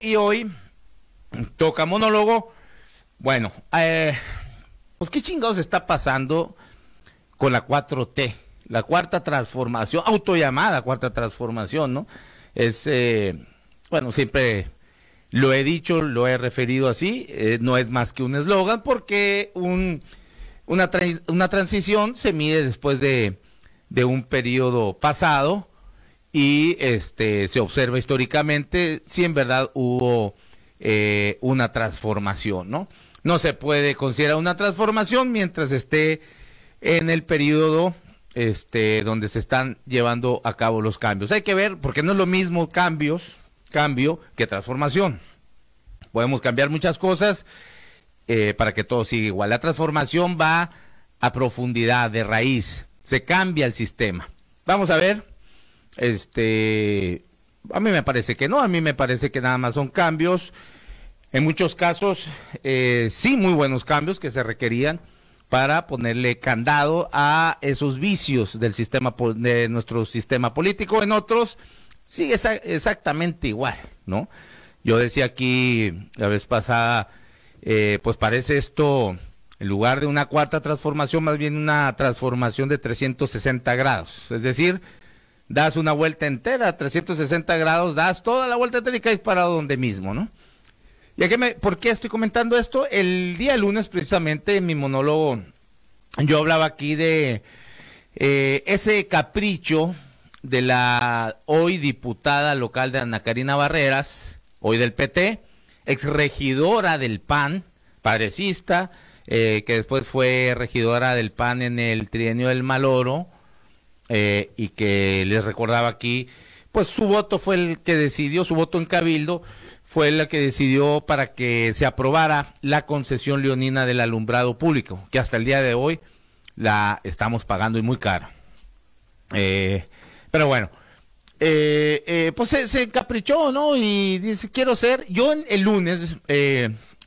Y hoy toca monólogo. Bueno, eh, pues qué chingados está pasando con la 4T, la cuarta transformación, autollamada cuarta transformación, ¿no? Es, eh, bueno, siempre lo he dicho, lo he referido así, eh, no es más que un eslogan porque una, transición se mide después de, de un periodo pasado y este se observa históricamente si en verdad hubo eh, una transformación, ¿no? No se puede considerar una transformación mientras esté en el periodo este, donde se están llevando a cabo los cambios. Hay que ver, porque no es lo mismo cambios, cambio, que transformación. Podemos cambiar muchas cosas eh, para que todo siga igual. La transformación va a profundidad, de raíz. Se cambia el sistema. Vamos a ver este, a mí me parece que no, a mí me parece que nada más son cambios. En muchos casos, eh, sí, muy buenos cambios que se requerían para ponerle candado a esos vicios del sistema de nuestro sistema político. En otros sigue sí, exactamente igual, ¿no? Yo decía aquí la vez pasada, eh, pues parece esto, en lugar de una cuarta transformación, más bien una transformación de 360 grados. Es decir, das una vuelta entera, 360 grados, das toda la vuelta entera y caes parado donde mismo, ¿no? ¿Y que me, por qué estoy comentando esto? El día lunes, precisamente, en mi monólogo, yo hablaba aquí de eh, ese capricho de la hoy diputada local de Ana Karina Barreras, hoy del PT, exregidora del PAN, padrecista, eh, que después fue regidora del PAN en el trienio del Maloro, eh, y que les recordaba aquí, pues su voto fue el que decidió, su voto en Cabildo fue el que decidió para que se aprobara la concesión leonina del alumbrado público, que hasta el día de hoy la estamos pagando y muy cara. Eh, pero bueno, eh, pues se, caprichó ¿no? Y dice, quiero ser, yo el lunes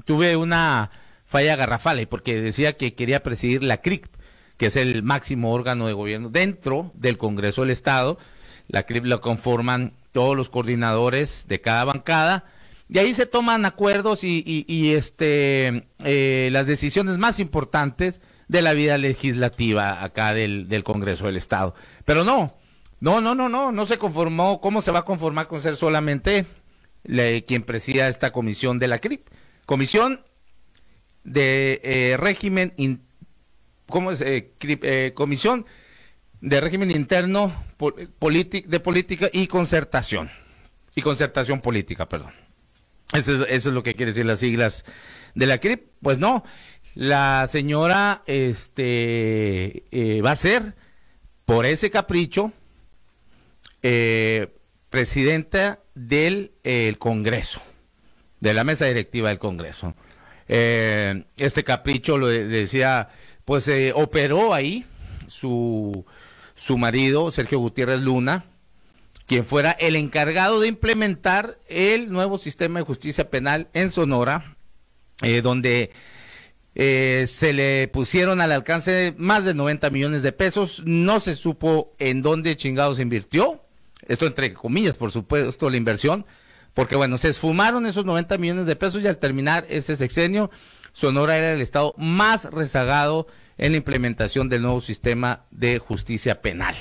tuve una falla garrafal, porque decía que quería presidir la CRIC, que es el máximo órgano de gobierno dentro del Congreso del Estado. La CRIP la conforman todos los coordinadores de cada bancada. Y ahí se toman acuerdos y, este, eh, las decisiones más importantes de la vida legislativa acá del, del Congreso del Estado. Pero no, no, no, no, no, no se conformó. ¿Cómo se va a conformar con ser solamente quien presida esta comisión de la CRIP? Comisión de eh, régimen ¿cómo es? Eh, eh, comisión de régimen interno eh, de política y concertación. Y concertación política, perdón. Eso es, lo que quiere decir las siglas de la CRIP. Pues no, la señora este, va a ser, por ese capricho, presidenta del Congreso, de la mesa directiva del Congreso. este capricho, lo decía pues eh, operó ahí su, su marido, Sergio Gutiérrez Luna, quien fuera el encargado de implementar el nuevo sistema de justicia penal en Sonora, eh, donde eh, se le pusieron al alcance más de 90 millones de pesos, no se supo en dónde chingados invirtió, esto entre comillas, por supuesto, la inversión, porque bueno, se esfumaron esos 90 millones de pesos y al terminar ese sexenio Sonora era el estado más rezagado en la implementación del nuevo sistema de justicia penal.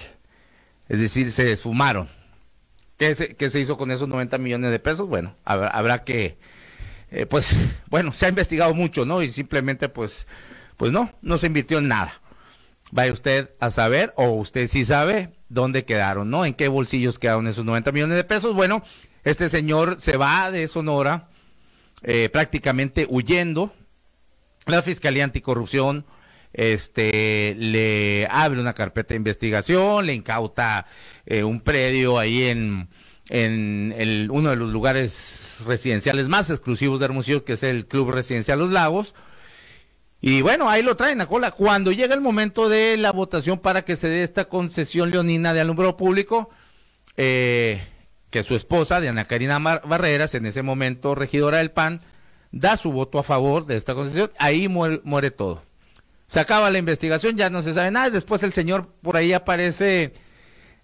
Es decir, se desfumaron. ¿Qué se, hizo con esos 90 millones de pesos? Bueno, habrá, que, eh, pues, bueno, se ha investigado mucho, ¿no? Y simplemente, pues, pues no, no se invirtió en nada. Vaya usted a saber, o usted sí sabe, dónde quedaron, ¿no? En qué bolsillos quedaron esos 90 millones de pesos. Bueno, este señor se va de Sonora eh, prácticamente huyendo la Fiscalía Anticorrupción este le abre una carpeta de investigación, le incauta eh, un predio ahí en, en uno de los lugares residenciales más exclusivos de Hermosillo, que es el Club Residencial Los Lagos. Y bueno, ahí lo traen a cola. Cuando llega el momento de la votación para que se dé esta concesión leonina de alumbrado público, eh, que su esposa, Diana Karina Barreras, en ese momento regidora del PAN, da su voto a favor de esta concesión, ahí muere, todo. Se acaba la investigación, ya no se sabe nada, después el señor por ahí aparece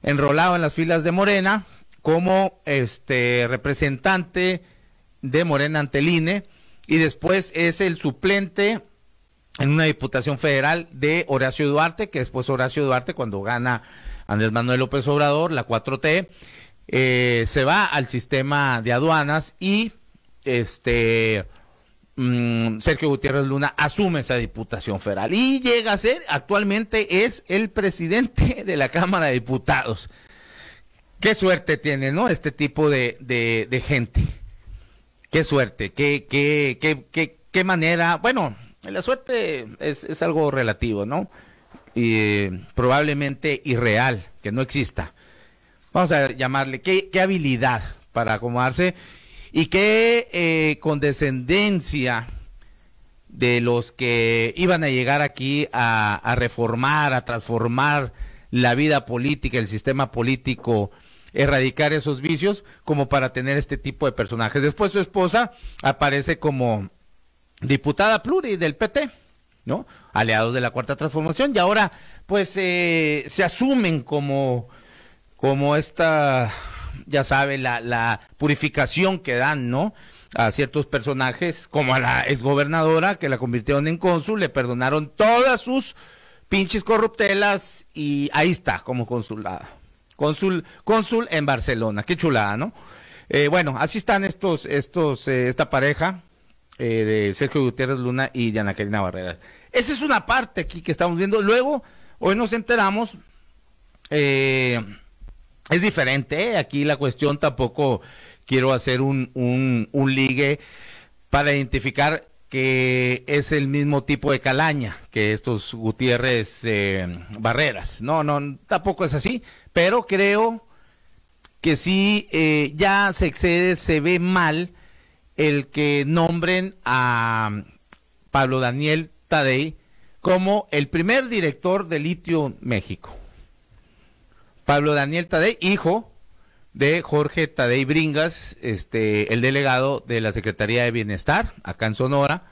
enrolado en las filas de Morena como este representante de Morena ante e y después es el suplente en una diputación federal de Horacio Duarte, que después Horacio Duarte cuando gana Andrés Manuel López Obrador, la 4T, eh, se va al sistema de aduanas y este Mm, Sergio Gutiérrez Luna asume esa diputación federal y llega a ser, actualmente es el presidente de la Cámara de Diputados. Qué suerte tiene, ¿no? Este tipo de, gente. Qué suerte, qué, qué, manera. Bueno, la suerte es, algo relativo, ¿no? Y eh, probablemente irreal, que no exista. Vamos a llamarle, qué, qué habilidad para acomodarse y qué eh, condescendencia de los que iban a llegar aquí a, reformar, a transformar la vida política, el sistema político, erradicar esos vicios, como para tener este tipo de personajes. Después su esposa aparece como diputada pluri del PT, ¿no? Aliados de la Cuarta Transformación, y ahora pues eh, se asumen como, como esta ya sabe, la, purificación que dan, ¿no? a ciertos personajes, como a la exgobernadora que la convirtieron en cónsul, le perdonaron todas sus pinches corruptelas y ahí está como consulada. Cónsul, cónsul en Barcelona, qué chulada, ¿no? Eh, bueno, así están estos, estos, eh, esta pareja eh, de Sergio Gutiérrez Luna y Diana Karina Barrera. Esa es una parte aquí que estamos viendo. Luego, hoy nos enteramos eh, es diferente. ¿eh? Aquí la cuestión tampoco quiero hacer un, un, un ligue para identificar que es el mismo tipo de calaña que estos Gutiérrez eh, Barreras. No, no, tampoco es así, pero creo que sí eh, ya se excede, se ve mal el que nombren a Pablo Daniel Tadei como el primer director de Litio México. Pablo Daniel Tadei, hijo de Jorge Tadei Bringas, este, el delegado de la Secretaría de Bienestar, acá en Sonora,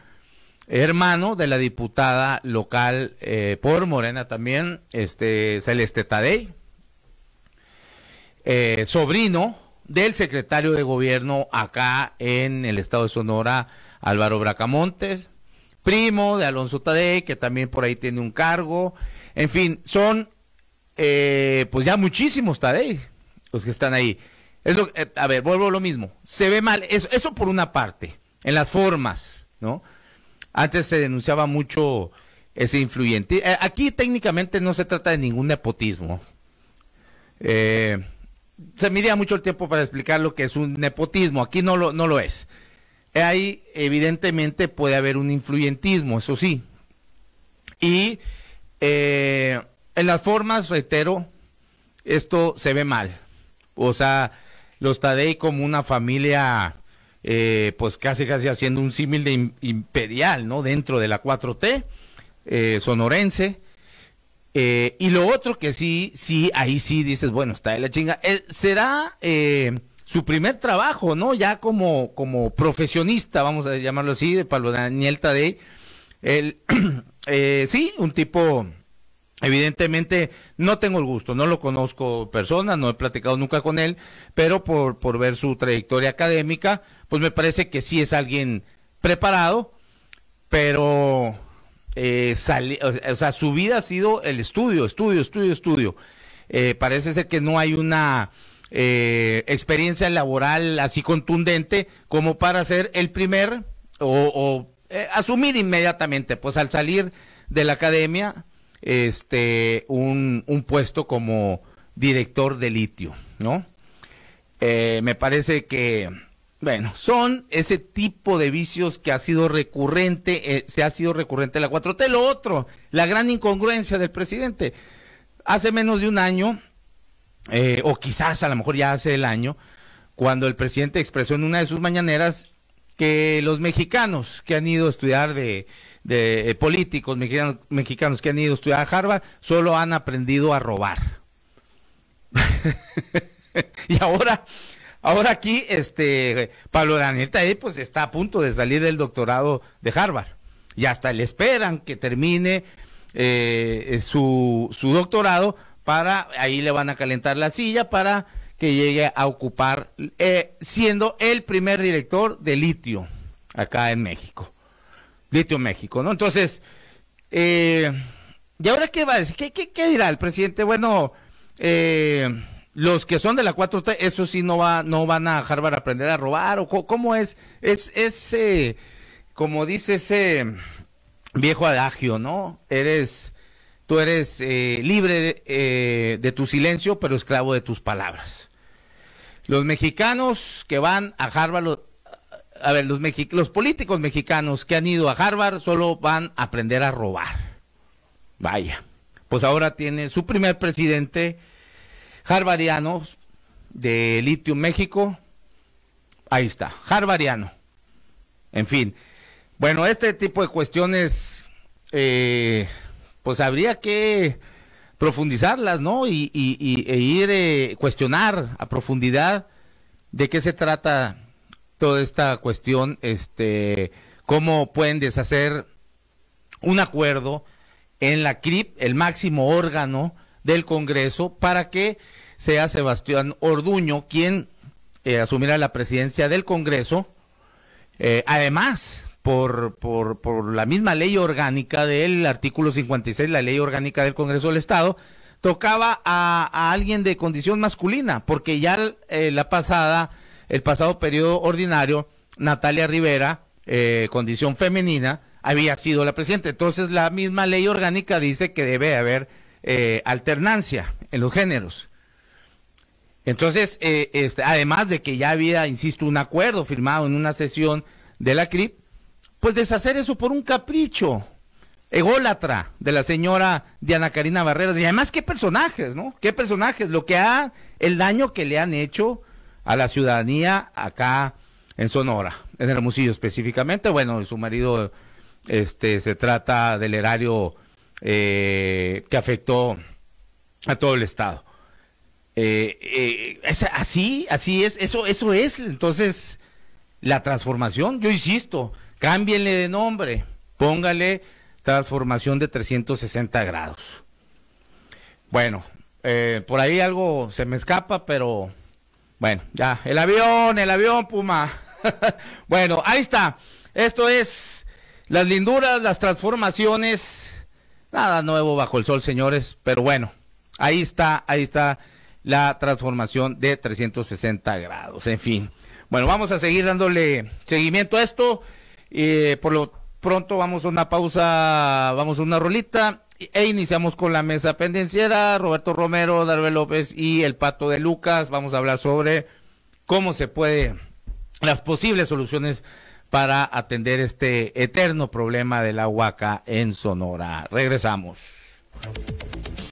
hermano de la diputada local eh, por Morena también, este, Celeste Tadei, eh, sobrino del secretario de gobierno acá en el estado de Sonora, Álvaro Bracamontes, primo de Alonso Tadei, que también por ahí tiene un cargo, en fin, son eh, pues ya muchísimos, ahí, los que están ahí. Eh, a ver, vuelvo a lo mismo. Se ve mal, eso, por una parte, en las formas, ¿no? Antes se denunciaba mucho ese influyente. Eh, aquí técnicamente no se trata de ningún nepotismo. Eh, se midía mucho el tiempo para explicar lo que es un nepotismo. Aquí no lo, no lo es. Ahí evidentemente puede haber un influyentismo, eso sí. Y eh, en las formas, reitero, esto se ve mal. O sea, los Tadei como una familia, eh, pues casi casi haciendo un símil de imperial, ¿no? Dentro de la 4T, eh, sonorense. Eh, y lo otro que sí, sí, ahí sí dices, bueno, está de la chinga. será su primer trabajo, ¿no? Ya como, como profesionista, vamos a llamarlo así, de Pablo Daniel Tadei. El, sí, un tipo Evidentemente no tengo el gusto, no lo conozco persona, no he platicado nunca con él, pero por, ver su trayectoria académica, pues me parece que sí es alguien preparado, pero eh, sea, su vida ha sido el estudio, estudio, estudio, estudio. Eh, parece ser que no hay una eh, experiencia laboral así contundente como para ser el primer o, o eh, asumir inmediatamente, pues al salir de la academia este, un, puesto como director de litio, ¿no? Eh, me parece que, bueno, son ese tipo de vicios que ha sido recurrente, eh, se ha sido recurrente la 4T. Lo otro, la gran incongruencia del presidente. Hace menos de un año, eh, o quizás a lo mejor ya hace el año, cuando el presidente expresó en una de sus mañaneras que los mexicanos que han ido a estudiar de, eh, políticos mexicanos, mexicanos que han ido a estudiar a Harvard solo han aprendido a robar. y ahora, ahora aquí, este Pablo Daniel ahí pues está a punto de salir del doctorado de Harvard. Y hasta le esperan que termine eh, eh, su, su doctorado para, ahí le van a calentar la silla para que llegue a ocupar, eh, siendo el primer director de litio acá en México. Litio México, ¿no? Entonces, eh, ¿y ahora qué va a decir? ¿Qué, qué, qué dirá el presidente? Bueno, eh, los que son de la 4T, eso sí no va, no van a dejar a aprender a robar, o cómo es, es, ese, como dice ese viejo adagio, ¿no? Eres, tú eres libre de tu silencio, pero esclavo de tus palabras. Los mexicanos que van a Harvard, a ver, los, los políticos mexicanos que han ido a Harvard solo van a aprender a robar. Vaya. Pues ahora tiene su primer presidente Harvardiano de Litium México. Ahí está, Harvardiano. En fin. Bueno, este tipo de cuestiones, eh, pues habría que profundizarlas, ¿no? Y, e ir eh, cuestionar a profundidad de qué se trata toda esta cuestión, este, cómo pueden deshacer un acuerdo en la CRIP, el máximo órgano del Congreso, para que sea Sebastián Orduño quien eh, asumirá la presidencia del Congreso. Eh, además, por, la misma ley orgánica del artículo 56, la ley orgánica del Congreso del Estado, tocaba a, alguien de condición masculina, porque ya eh, la pasada, el pasado periodo ordinario, Natalia Rivera, eh, condición femenina, había sido la presidenta. Entonces la misma ley orgánica dice que debe haber eh, alternancia en los géneros. Entonces, este, además de que ya había, insisto, un acuerdo firmado en una sesión de la CRIP pues deshacer eso por un capricho ególatra de la señora Diana Karina Barreras. Y además, qué personajes, ¿no? Qué personajes, lo que ha, el daño que le han hecho a la ciudadanía acá en Sonora, en Hermosillo específicamente. Bueno, su marido, este, se trata del erario eh, que afectó a todo el Estado. Eh, eh, así, así es, eso, eso es entonces la transformación. Yo insisto, Cámbienle de nombre, póngale transformación de 360 grados. Bueno, eh, por ahí algo se me escapa, pero bueno, ya, el avión, el avión, Puma. bueno, ahí está. Esto es las linduras, las transformaciones. Nada nuevo bajo el sol, señores, pero bueno, ahí está, ahí está la transformación de 360 grados, en fin. Bueno, vamos a seguir dándole seguimiento a esto. Eh, por lo pronto vamos a una pausa, vamos a una rolita e iniciamos con la mesa pendenciera. Roberto Romero, Darbel López y el Pato de Lucas. Vamos a hablar sobre cómo se puede, las posibles soluciones para atender este eterno problema de la huaca en Sonora. Regresamos.